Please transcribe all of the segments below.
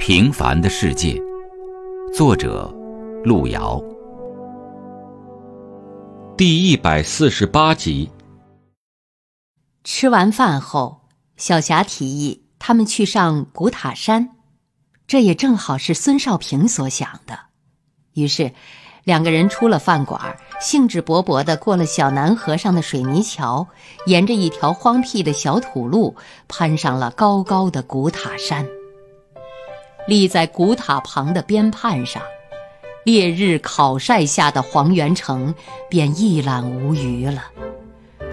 《平凡的世界》，作者路遥，第一百四十八集。吃完饭后，小霞提议他们去上古塔山，这也正好是孙少平所想的。于是，两个人出了饭馆，兴致勃勃的过了小南河上的水泥桥，沿着一条荒僻的小土路，攀上了高高的古塔山。立在古塔旁的边畔上，烈日烤晒下的黄元城便一览无余了。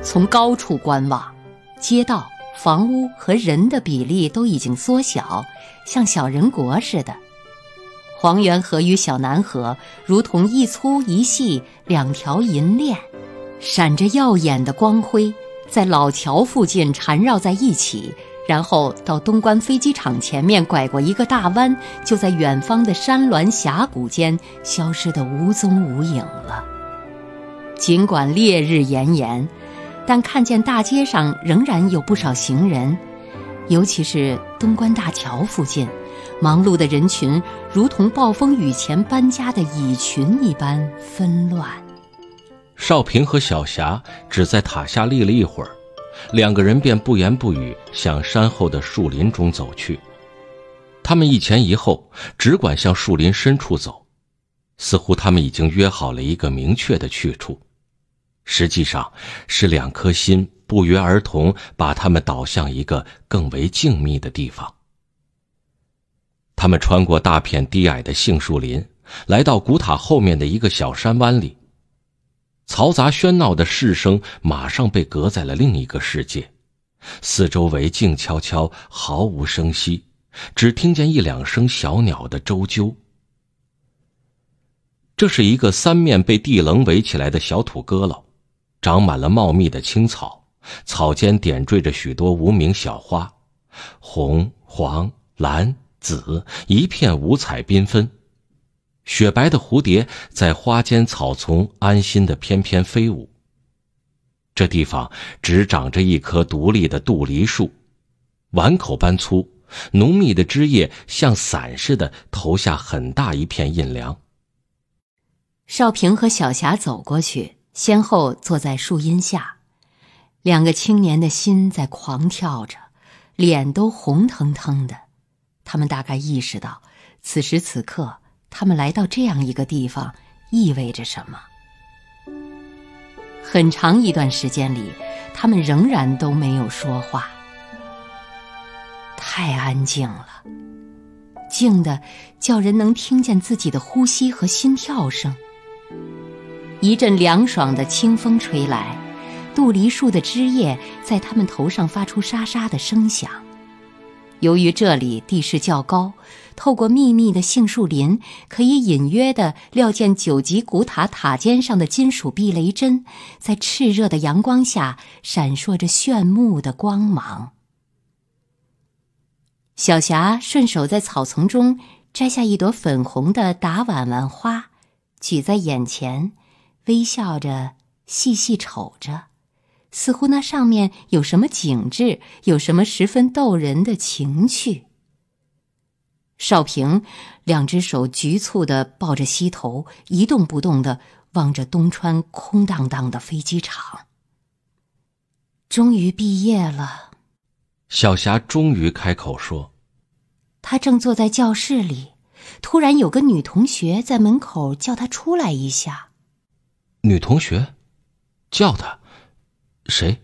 从高处观望，街道、房屋和人的比例都已经缩小，像小人国似的。黄源河与小南河如同一粗一细两条银链，闪着耀眼的光辉，在老桥附近缠绕在一起。然后到东关飞机场前面拐过一个大弯，就在远方的山峦峡谷间消失得无踪无影了。尽管烈日炎炎，但看见大街上仍然有不少行人，尤其是东关大桥附近，忙碌的人群如同暴风雨前搬家的蚁群一般纷乱。少平和小霞只在塔下立了一会儿。两个人便不言不语，向山后的树林中走去。他们一前一后，只管向树林深处走，似乎他们已经约好了一个明确的去处。实际上，是两颗心不约而同把他们导向一个更为静谧的地方。他们穿过大片低矮的杏树林，来到古塔后面的一个小山湾里。嘈杂喧闹的市声马上被隔在了另一个世界，四周围静悄悄，毫无声息，只听见一两声小鸟的啾啾。这是一个三面被地棱围起来的小土阁楼，长满了茂密的青草，草间点缀着许多无名小花，红、黄、蓝、紫，一片五彩缤纷。雪白的蝴蝶在花间草丛安心的翩翩飞舞。这地方只长着一棵独立的杜梨树，碗口般粗，浓密的枝叶像伞似的投下很大一片阴凉。少平和小霞走过去，先后坐在树荫下，两个青年的心在狂跳着，脸都红腾腾的。他们大概意识到，此时此刻。他们来到这样一个地方意味着什么？很长一段时间里，他们仍然都没有说话。太安静了，静的叫人能听见自己的呼吸和心跳声。一阵凉爽的清风吹来，杜梨树的枝叶在他们头上发出沙沙的声响。由于这里地势较高，透过密密的杏树林，可以隐约的料见九级古塔塔尖上的金属避雷针，在炽热的阳光下闪烁着炫目的光芒。小霞顺手在草丛中摘下一朵粉红的打碗碗花，举在眼前，微笑着细细瞅着。似乎那上面有什么景致，有什么十分逗人的情趣。少平，两只手局促地抱着膝头，一动不动地望着东川空荡荡的飞机场。终于毕业了，小霞终于开口说：“她正坐在教室里，突然有个女同学在门口叫她出来一下。”女同学叫她。谁？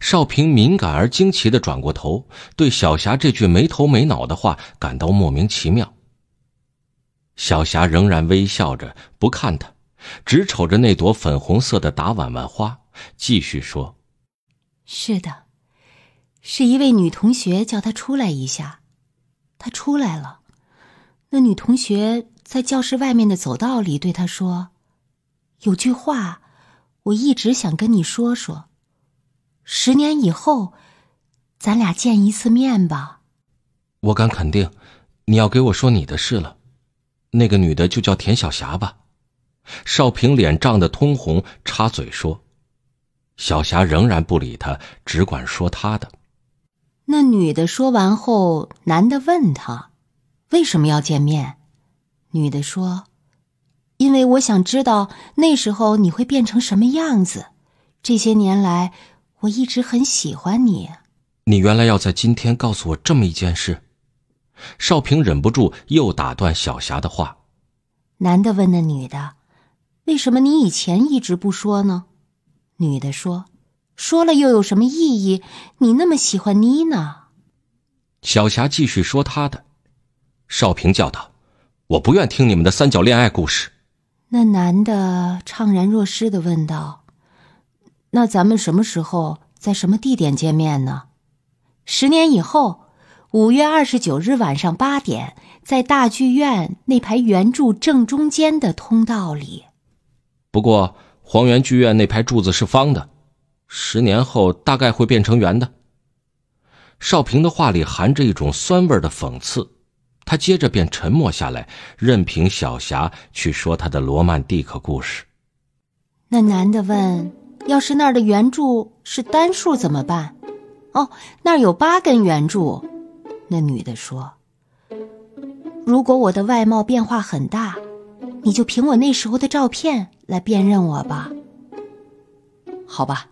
少平敏感而惊奇的转过头，对小霞这句没头没脑的话感到莫名其妙。小霞仍然微笑着，不看他，只瞅着那朵粉红色的打碗碗花，继续说：“是的，是一位女同学叫他出来一下，他出来了。那女同学在教室外面的走道里对他说，有句话，我一直想跟你说说。”十年以后，咱俩见一次面吧。我敢肯定，你要给我说你的事了。那个女的就叫田小霞吧。少平脸涨得通红，插嘴说：“小霞仍然不理他，只管说她的。”那女的说完后，男的问他：“为什么要见面？”女的说：“因为我想知道那时候你会变成什么样子。这些年来。”我一直很喜欢你，你原来要在今天告诉我这么一件事。少平忍不住又打断小霞的话：“男的问那女的，为什么你以前一直不说呢？”女的说：“说了又有什么意义？你那么喜欢妮娜。”小霞继续说她的。少平叫道：“我不愿听你们的三角恋爱故事。”那男的怅然若失的问道。那咱们什么时候在什么地点见面呢？十年以后，五月二十九日晚上八点，在大剧院那排圆柱正中间的通道里。不过，黄园剧院那排柱子是方的，十年后大概会变成圆的。少平的话里含着一种酸味的讽刺，他接着便沉默下来，任凭小霞去说他的罗曼蒂克故事。那男的问。要是那儿的圆柱是单数怎么办？哦，那儿有八根圆柱。那女的说：“如果我的外貌变化很大，你就凭我那时候的照片来辨认我吧。”好吧，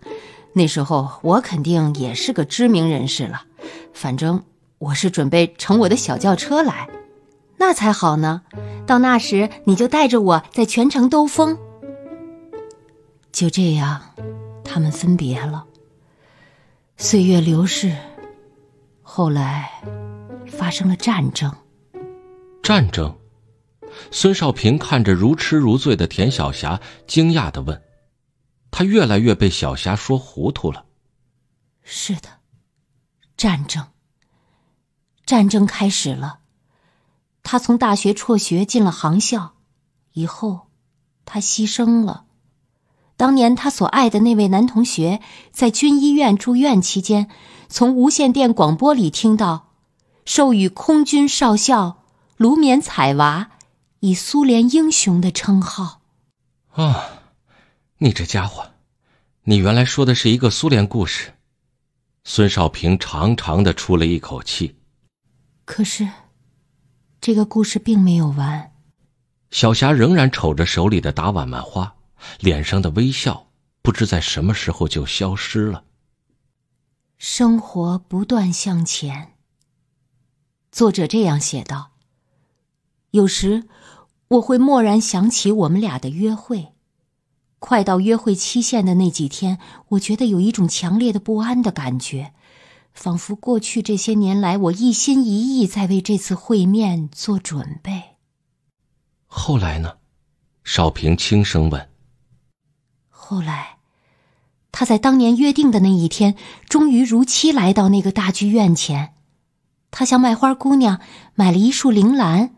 那时候我肯定也是个知名人士了。反正我是准备乘我的小轿车来，那才好呢。到那时你就带着我在全城兜风。就这样，他们分别了。岁月流逝，后来发生了战争。战争？孙少平看着如痴如醉的田晓霞，惊讶的问：“他越来越被小霞说糊涂了。”是的，战争。战争开始了。他从大学辍学，进了航校，以后，他牺牲了。当年他所爱的那位男同学，在军医院住院期间，从无线电广播里听到，授予空军少校卢缅采娃以苏联英雄的称号。啊，你这家伙，你原来说的是一个苏联故事。孙少平长长的出了一口气。可是，这个故事并没有完。小霞仍然瞅着手里的打碗麻花。脸上的微笑不知在什么时候就消失了。生活不断向前。作者这样写道：“有时我会蓦然想起我们俩的约会，快到约会期限的那几天，我觉得有一种强烈的不安的感觉，仿佛过去这些年来，我一心一意在为这次会面做准备。”后来呢？少平轻声问。后来，他在当年约定的那一天，终于如期来到那个大剧院前。他向卖花姑娘买了一束铃兰，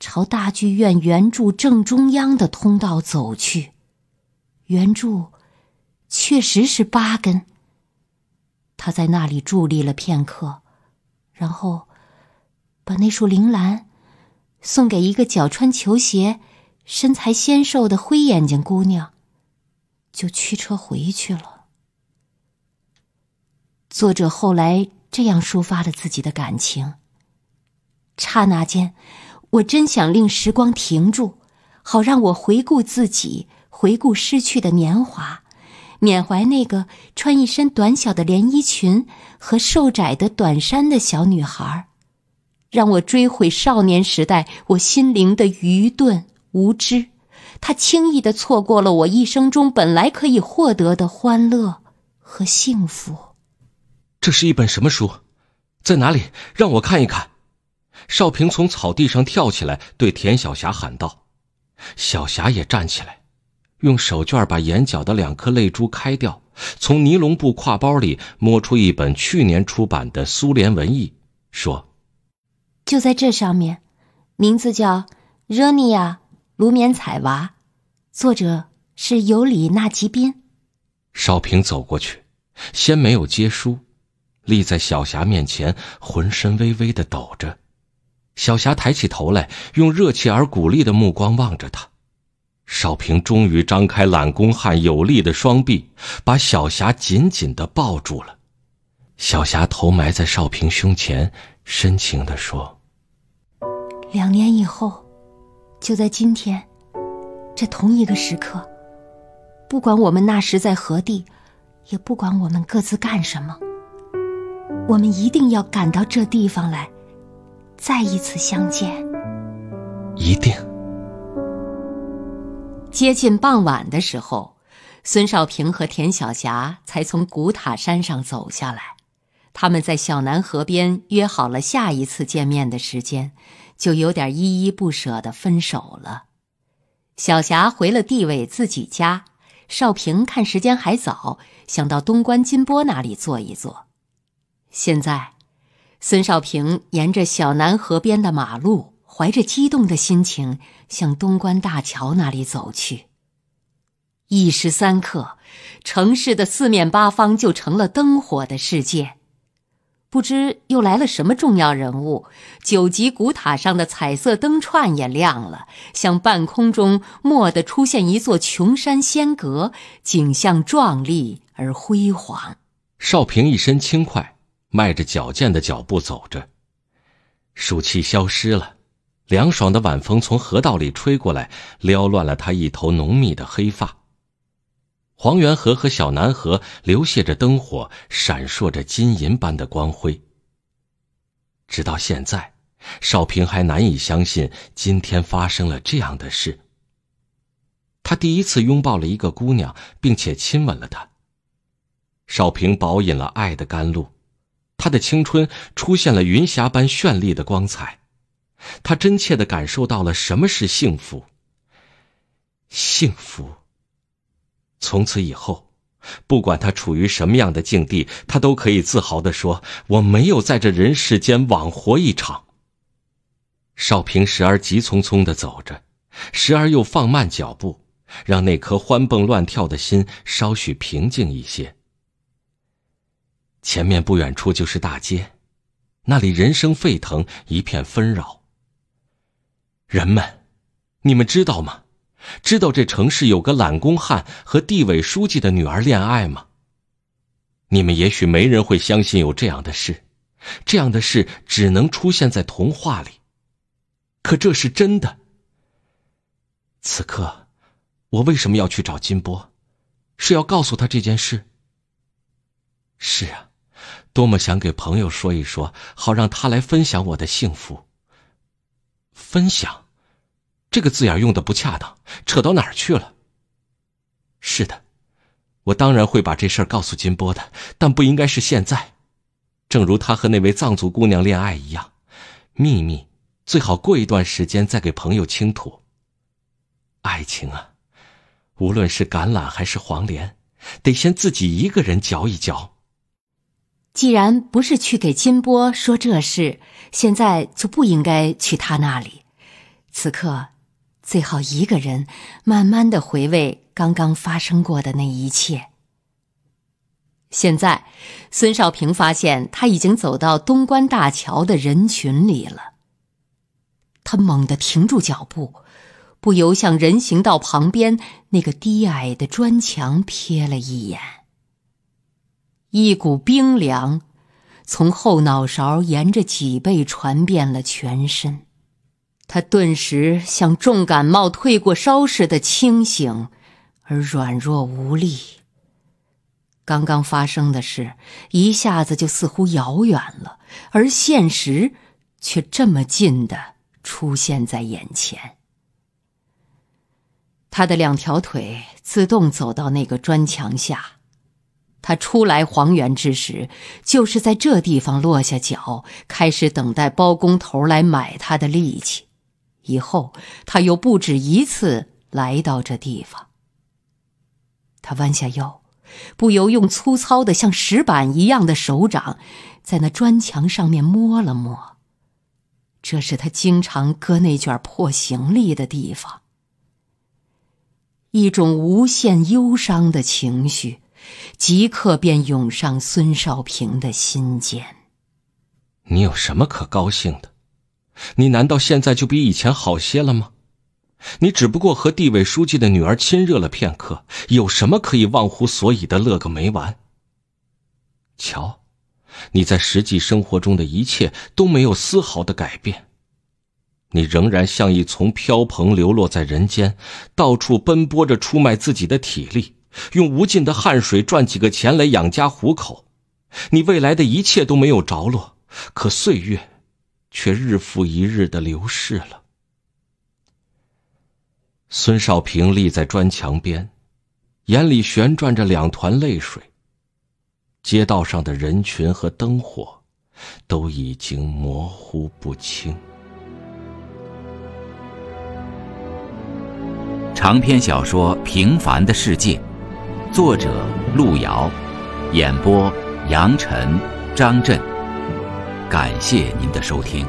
朝大剧院圆柱正中央的通道走去。圆柱确实是八根。他在那里伫立了片刻，然后把那束铃兰送给一个脚穿球鞋、身材纤瘦的灰眼睛姑娘。就驱车回去了。作者后来这样抒发了自己的感情：刹那间，我真想令时光停住，好让我回顾自己，回顾失去的年华，缅怀那个穿一身短小的连衣裙和瘦窄的短衫的小女孩，让我追悔少年时代我心灵的愚钝无知。他轻易的错过了我一生中本来可以获得的欢乐和幸福。这是一本什么书？在哪里？让我看一看。少平从草地上跳起来，对田晓霞喊道：“晓霞也站起来，用手绢把眼角的两颗泪珠开掉，从尼龙布挎包里摸出一本去年出版的苏联文艺，说：‘就在这上面，名字叫热尼亚。’”卢棉采娃，作者是尤里·纳吉宾。少平走过去，先没有接书，立在小霞面前，浑身微微的抖着。小霞抬起头来，用热切而鼓励的目光望着他。少平终于张开揽弓汉有力的双臂，把小霞紧紧的抱住了。小霞头埋在少平胸前，深情地说：“两年以后。”就在今天，这同一个时刻，不管我们那时在何地，也不管我们各自干什么，我们一定要赶到这地方来，再一次相见。一定。接近傍晚的时候，孙少平和田晓霞才从古塔山上走下来。他们在小南河边约好了下一次见面的时间，就有点依依不舍的分手了。小霞回了地委自己家，少平看时间还早，想到东关金波那里坐一坐。现在，孙少平沿着小南河边的马路，怀着激动的心情向东关大桥那里走去。一时三刻，城市的四面八方就成了灯火的世界。不知又来了什么重要人物，九级古塔上的彩色灯串也亮了，像半空中蓦地出现一座琼山仙阁，景象壮丽而辉煌。少平一身轻快，迈着矫健的脚步走着，暑气消失了，凉爽的晚风从河道里吹过来，撩乱了他一头浓密的黑发。黄元河和小南河流泻着灯火，闪烁着金银般的光辉。直到现在，少平还难以相信今天发生了这样的事。他第一次拥抱了一个姑娘，并且亲吻了她。少平饱饮了爱的甘露，他的青春出现了云霞般绚丽的光彩，他真切的感受到了什么是幸福。幸福。从此以后，不管他处于什么样的境地，他都可以自豪的说：“我没有在这人世间枉活一场。”少平时而急匆匆的走着，时而又放慢脚步，让那颗欢蹦乱跳的心稍许平静一些。前面不远处就是大街，那里人声沸腾，一片纷扰。人们，你们知道吗？知道这城市有个揽工汉和地委书记的女儿恋爱吗？你们也许没人会相信有这样的事，这样的事只能出现在童话里，可这是真的。此刻，我为什么要去找金波，是要告诉他这件事？是啊，多么想给朋友说一说，好让他来分享我的幸福。分享。这个字眼用的不恰当，扯到哪儿去了？是的，我当然会把这事儿告诉金波的，但不应该是现在。正如他和那位藏族姑娘恋爱一样，秘密最好过一段时间再给朋友倾吐。爱情啊，无论是橄榄还是黄连，得先自己一个人嚼一嚼。既然不是去给金波说这事，现在就不应该去他那里。此刻。最好一个人，慢慢的回味刚刚发生过的那一切。现在，孙少平发现他已经走到东关大桥的人群里了。他猛地停住脚步，不由向人行道旁边那个低矮的砖墙瞥了一眼。一股冰凉，从后脑勺沿着脊背传遍了全身。他顿时像重感冒退过烧似的清醒，而软弱无力。刚刚发生的事一下子就似乎遥远了，而现实却这么近的出现在眼前。他的两条腿自动走到那个砖墙下，他初来黄原之时就是在这地方落下脚，开始等待包工头来买他的力气。以后，他又不止一次来到这地方。他弯下腰，不由用粗糙的、像石板一样的手掌，在那砖墙上面摸了摸。这是他经常搁那卷破行李的地方。一种无限忧伤的情绪，即刻便涌上孙少平的心间。你有什么可高兴的？你难道现在就比以前好些了吗？你只不过和地委书记的女儿亲热了片刻，有什么可以忘乎所以的乐个没完？瞧，你在实际生活中的一切都没有丝毫的改变，你仍然像一丛飘蓬流落在人间，到处奔波着出卖自己的体力，用无尽的汗水赚几个钱来养家糊口。你未来的一切都没有着落，可岁月。却日复一日的流逝了。孙少平立在砖墙边，眼里旋转着两团泪水。街道上的人群和灯火都已经模糊不清。长篇小说《平凡的世界》，作者路遥，演播杨晨、张震。感谢您的收听。